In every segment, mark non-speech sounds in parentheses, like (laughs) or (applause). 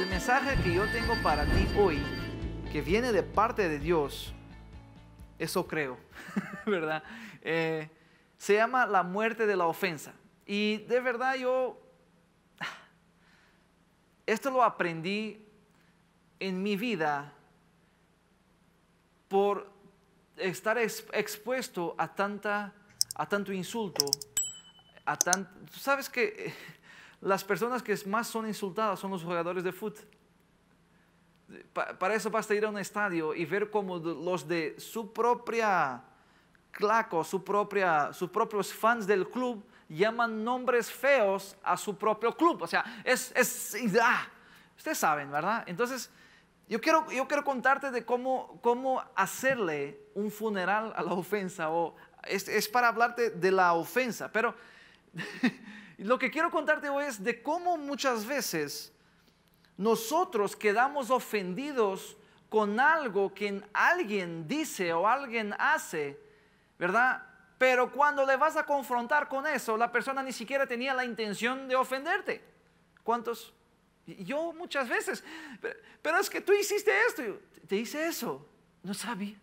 el mensaje que yo tengo para ti hoy, que viene de parte de Dios, eso creo, (laughs) ¿verdad? Eh, se llama la muerte de la ofensa. Y de verdad yo, (sighs) esto lo aprendí en mi vida por estar expuesto a, tanta, a tanto insulto, a tanto, sabes qué? las personas que más son insultadas son los jugadores de fútbol. Para eso basta ir a un estadio y ver cómo los de su propia claco, su propia, sus propios fans del club llaman nombres feos a su propio club. O sea, es... es ah, ustedes saben, ¿verdad? Entonces, yo quiero, yo quiero contarte de cómo, cómo hacerle un funeral a la ofensa. O es, es para hablarte de la ofensa, pero (laughs) Lo que quiero contarte hoy es de cómo muchas veces nosotros quedamos ofendidos con algo que alguien dice o alguien hace, ¿verdad? Pero cuando le vas a confrontar con eso, la persona ni siquiera tenía la intención de ofenderte. ¿Cuántos? Yo muchas veces. Pero, es que tú hiciste esto. te hice eso. No sabía.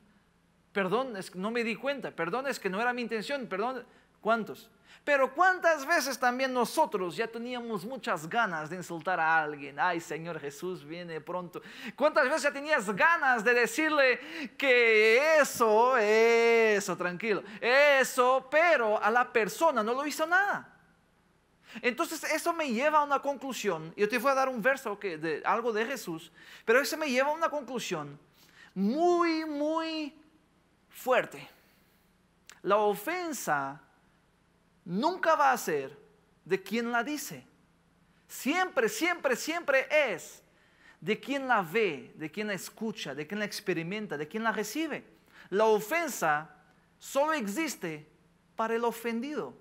Perdón, es que no me di cuenta. Perdón, es que no era mi intención. Perdón. ¿Cuántos? Pero cuántas veces también nosotros ya teníamos muchas ganas de insultar a alguien. Ay, Señor Jesús, viene pronto. ¿Cuántas veces ya tenías ganas de decirle que eso, eso, tranquilo, eso, pero a la persona no lo hizo nada? Entonces eso me lleva a una conclusión. Yo te voy a dar un verso de algo de Jesús, pero eso me lleva a una conclusión muy, muy fuerte. La ofensa nunca va a ser de quien la dice. Siempre, siempre, siempre es de quien la ve, de quien la escucha, de quien la experimenta, de quien la recibe. La ofensa solo existe para el ofendido.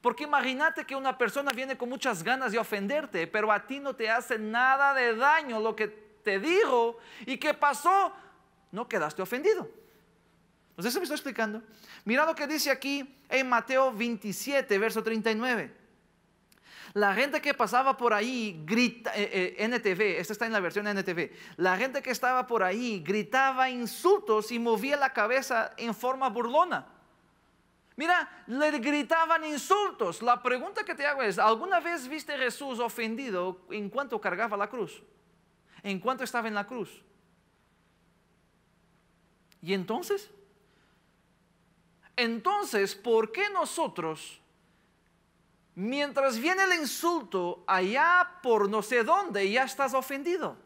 Porque imagínate que una persona viene con muchas ganas de ofenderte, pero a ti no te hace nada de daño lo que te dijo y qué pasó, no quedaste ofendido. No eso me estoy explicando. Mira lo que dice aquí en Mateo 27, verso 39. La gente que pasaba por ahí, grita, eh, eh, NTV, esta está en la versión NTV, la gente que estaba por ahí gritaba insultos y movía la cabeza en forma burlona. Mira, le gritaban insultos. La pregunta que te hago es, ¿alguna vez viste a Jesús ofendido en cuanto cargaba la cruz? ¿En cuanto estaba en la cruz? ¿Y entonces? Entonces, ¿por qué nosotros, mientras viene el insulto allá por no sé dónde, ya estás ofendido?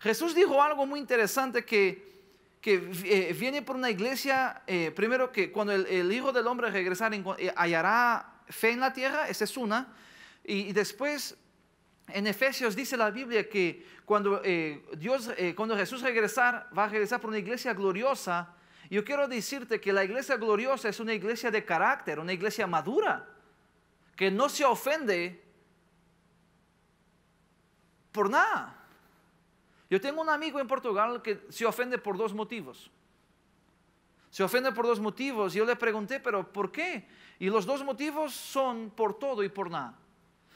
Jesús dijo algo muy interesante que eh, viene por una iglesia, eh, primero que cuando el, Hijo del Hombre regresar eh, hallará fe en la tierra, esa es una, y, después en Efesios dice la Biblia que cuando, Dios, cuando Jesús regresar, va a regresar por una iglesia gloriosa, yo quiero decirte que la iglesia gloriosa es una iglesia de carácter, una iglesia madura, que no se ofende por nada. Yo tengo un amigo en Portugal que se ofende por dos motivos. Se ofende por dos motivos. Yo le pregunté, pero ¿por qué? Y los dos motivos son por todo y por nada.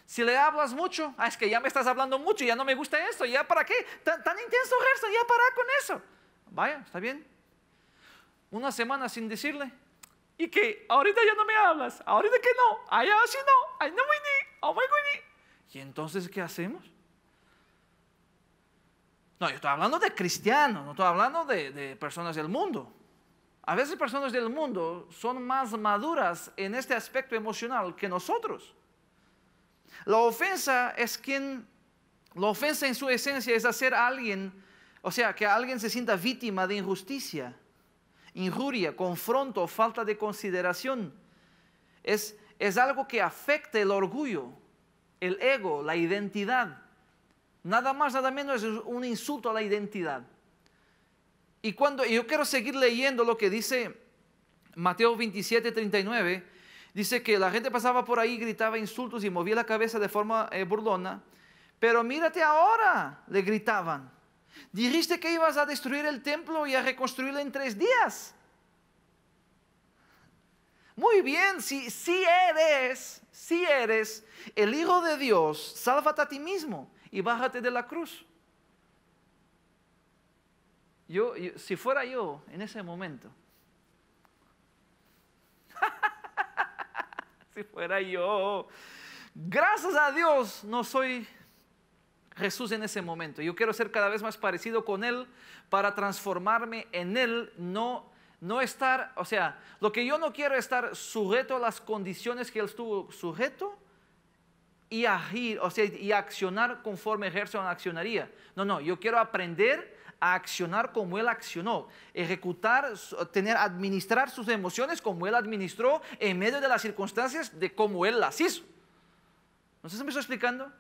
Si le hablas mucho, ah, es que ya me estás hablando mucho, ya no me gusta esto, ya para qué, tan, intenso gesto, ya para con eso. Vaya, está bien, una semana sin decirle y que ahorita ya no me hablas, ahorita que no, allá así no, ...ahí no oh my Y entonces, ¿qué hacemos? No, yo estoy hablando de cristianos, no estoy hablando de, de personas del mundo. A veces personas del mundo son más maduras en este aspecto emocional que nosotros. La ofensa es quien, la ofensa en su esencia es hacer a alguien, o sea, que alguien se sienta víctima de injusticia injuria, confronto, falta de consideración. Es, es algo que afecta el orgullo, el ego, la identidad. Nada más, nada menos es un insulto a la identidad. Y cuando yo quiero seguir leyendo lo que dice Mateo 27, 39, dice que la gente pasaba por ahí, gritaba insultos y movía la cabeza de forma eh, burlona. Pero mírate ahora, le gritaban. Dijiste que ibas a destruir el templo y a reconstruirlo en tres días. Muy bien, si, eres, si eres el Hijo de Dios, sálvate a ti mismo y bájate de la cruz. yo, si fuera yo en ese momento, (laughs) si fuera yo, gracias a Dios no soy Jesús en ese momento. Yo quiero ser cada vez más parecido con Él para transformarme en Él, no, no estar, o sea, lo que yo no quiero es estar sujeto a las condiciones que Él estuvo sujeto y agir, o sea, y accionar conforme Gerson accionaría. No, no, yo quiero aprender a accionar como él accionó, ejecutar, tener, administrar sus emociones como él administró en medio de las circunstancias de cómo él las hizo. me está explicando?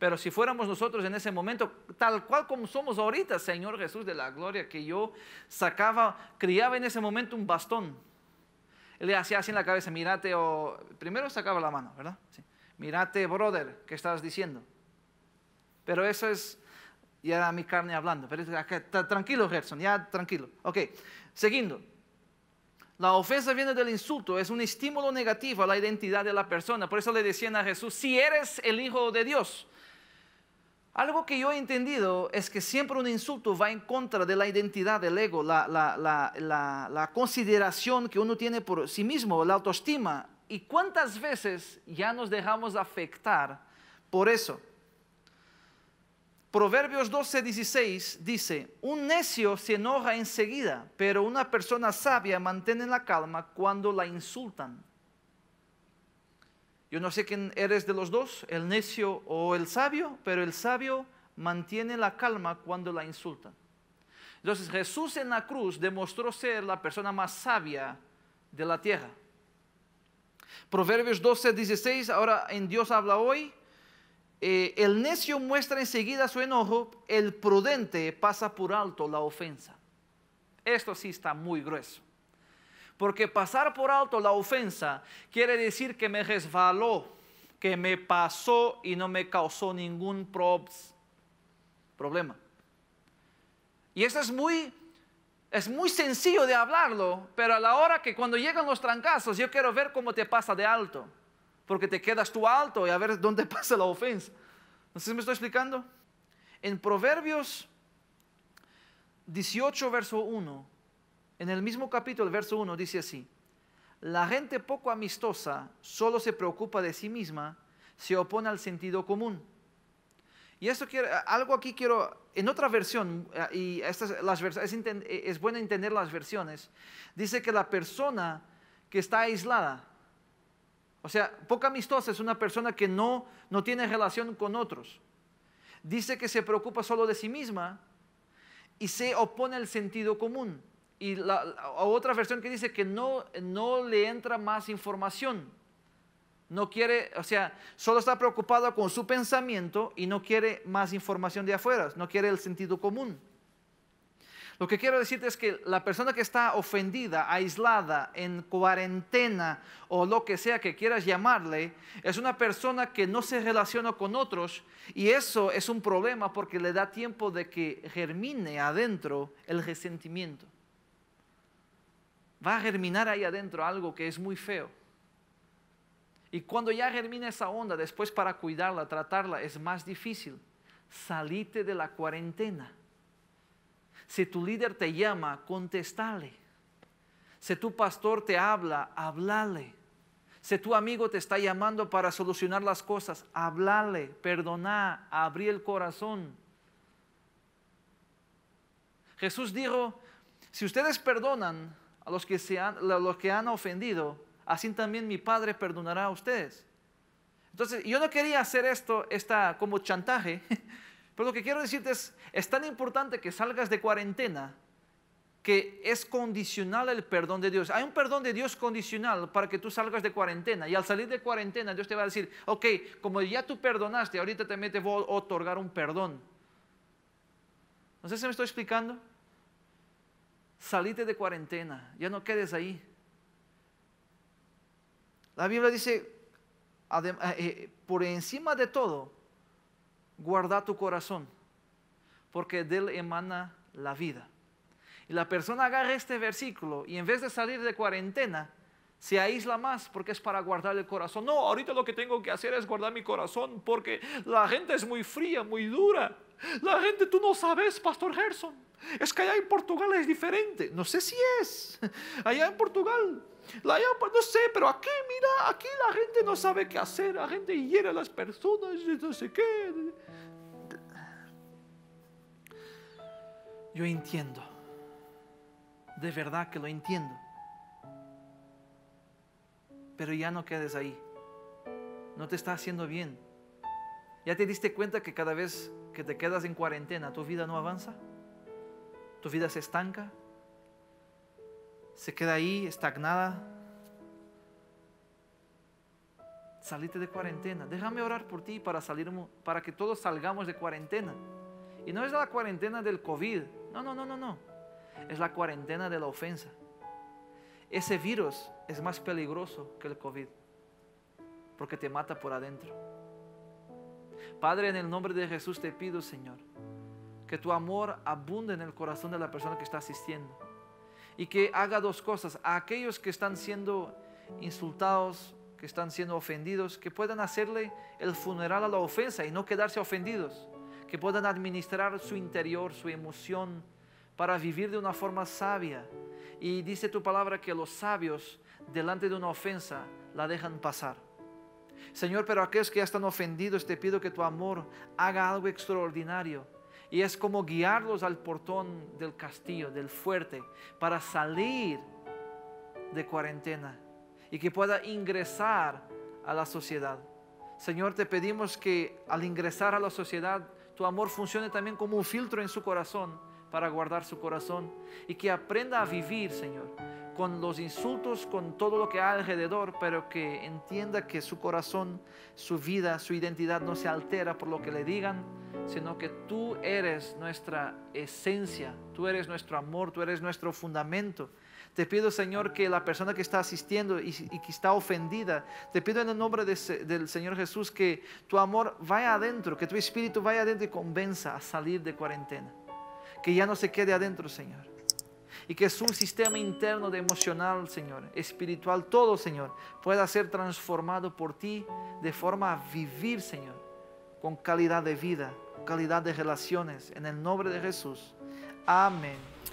Pero si fuéramos nosotros en ese momento, tal cual como somos ahorita, Señor Jesús de la gloria, que yo sacaba, criaba en ese momento un bastón. Le hacía así en la cabeza, mirate, o oh", primero sacaba la mano, ¿verdad? Mirate, brother, ¿qué estás diciendo? Pero eso es, ya era mi carne hablando. Pero está tranquilo, Gerson, ya tranquilo. Ok, siguiendo. La ofensa viene del insulto, es un estímulo negativo a la identidad de la persona. Por eso le decían a Jesús, si eres el Hijo de Dios, algo que yo he entendido es que siempre un insulto va en contra de la identidad del ego, la, consideración que uno tiene por sí mismo, la autoestima. ¿Y cuántas veces ya nos dejamos afectar por eso? Proverbios 12, 16 dice, un necio se enoja enseguida, pero una persona sabia mantiene la calma cuando la insultan. Yo no sé quién eres de los dos, el necio o el sabio, pero el sabio mantiene la calma cuando la insultan. Entonces Jesús en la cruz demostró ser la persona más sabia de la tierra. Proverbios 12, 16, ahora en Dios habla hoy. Eh, el necio muestra enseguida su enojo, el prudente pasa por alto la ofensa. Esto sí está muy grueso. Porque pasar por alto la ofensa quiere decir que me resbaló, que me pasó y no me causó ningún problema. Y eso es muy, es muy sencillo de hablarlo, pero a la hora que cuando llegan los trancazos, yo quiero ver cómo te pasa de alto, porque te quedas tú alto y a ver dónde (laughs) pasa la ofensa. No sé si me estoy explicando. En Proverbios 18, verso 1 en el mismo capítulo, el verso 1 dice así, la gente poco amistosa solo se preocupa de sí misma, se opone al sentido común. Y esto quiere, algo aquí quiero, en otra versión, eh, y estas, las, es, eh, es bueno entender las versiones, dice que la persona que está aislada, o sea, poco amistosa es una persona que no, no tiene relación con otros. Dice que se preocupa solo de sí misma y se opone al sentido común. Y la, otra versión que dice que no, no le entra más información. No quiere, o sea, solo está preocupada con su pensamiento y no quiere más información de afuera, no quiere el sentido común. Lo que quiero decirte es que la persona que está ofendida, aislada, en cuarentena o lo que sea que quieras llamarle, es una persona que no se relaciona con otros y eso es un problema porque le da tiempo de que germine adentro el resentimiento va a germinar ahí adentro algo que es muy feo. Y cuando ya germina esa onda, después para cuidarla, tratarla, es más difícil. Salite de la cuarentena. Si tu líder te llama, contestale. Si tu pastor te habla, Hablale. Si tu amigo te está llamando para solucionar las cosas, Hablale. perdoná, abrí el corazón. Jesús dijo, si ustedes perdonan, a los que, han, los que han ofendido, así también mi Padre perdonará a ustedes. Entonces, yo no quería hacer esto como chantaje, (laughs) pero lo que quiero decirte es, es tan importante que salgas de cuarentena que es condicional el perdón de Dios. Hay un perdón de Dios condicional para que tú salgas de cuarentena. Y al salir de cuarentena, Dios te va a decir, ok, como ya tú perdonaste, ahorita te voy a otorgar un perdón. No sé si me estoy explicando salite de cuarentena, ya no quedes ahí. La Biblia dice, eh, eh, por encima de todo, guarda tu corazón, porque de él emana la vida. Y la persona agarra este versículo y en vez de salir de cuarentena, se aísla más porque es para guardar el corazón. No, ahorita lo que tengo que hacer es guardar mi corazón porque la gente es muy fría, muy dura. La gente, tú no sabes, Pastor Gerson. Es que allá en Portugal es diferente. No sé si es. (laughs) Allá en Portugal. no sé, pero aquí, mira, aquí la gente no sabe qué hacer. La gente hiere a las personas, no sé qué. Yo entiendo. De verdad que lo entiendo. Pero ya no quedes ahí. No te está haciendo bien. ¿Ya te diste cuenta que cada vez que te quedas en cuarentena tu vida no avanza? tu vida se estanca, se queda ahí estagnada. Salite de cuarentena. Déjame orar por ti para, salir, para que todos salgamos de cuarentena. Y no es la cuarentena del COVID. No, no, no, no, no. Es la cuarentena de la ofensa. Ese virus es más peligroso que el COVID. Porque te mata por adentro. Padre, en el nombre de Jesús te pido, Señor, que tu amor abunde en el corazón de la persona que está asistiendo. Y que haga dos cosas. A aquellos que están siendo insultados, que están siendo ofendidos, que puedan hacerle el funeral a la ofensa y no quedarse ofendidos. Que puedan administrar su interior, su emoción, para vivir de una forma sabia. Y dice tu palabra que los sabios delante de una ofensa la dejan pasar. Señor, pero aquellos que ya están ofendidos, te pido que tu amor haga algo extraordinario y es como guiarlos al portón del castillo, del fuerte, para salir de cuarentena y que pueda ingresar a la sociedad. Señor, te pedimos que al ingresar a la sociedad, tu amor funcione también como un filtro en su corazón para guardar su corazón y que aprenda a vivir, Señor, con los insultos, con todo lo que hay alrededor, pero que entienda que su corazón, su vida, su identidad no se altera por lo que le digan, sino que tú eres nuestra esencia, tú eres nuestro amor, tú eres nuestro fundamento. Te pido, Señor, que la persona que está asistiendo y, que está ofendida, te pido en el nombre del Señor Jesús que tu amor vaya adentro, que tu espíritu vaya adentro y convenza a salir de cuarentena. Que ya no se quede adentro, Señor y que su sistema interno de emocional, Señor, espiritual, todo, Señor, pueda ser transformado por ti de forma a vivir, Señor, con calidad de vida, calidad de relaciones, en el nombre de Jesús. Amén.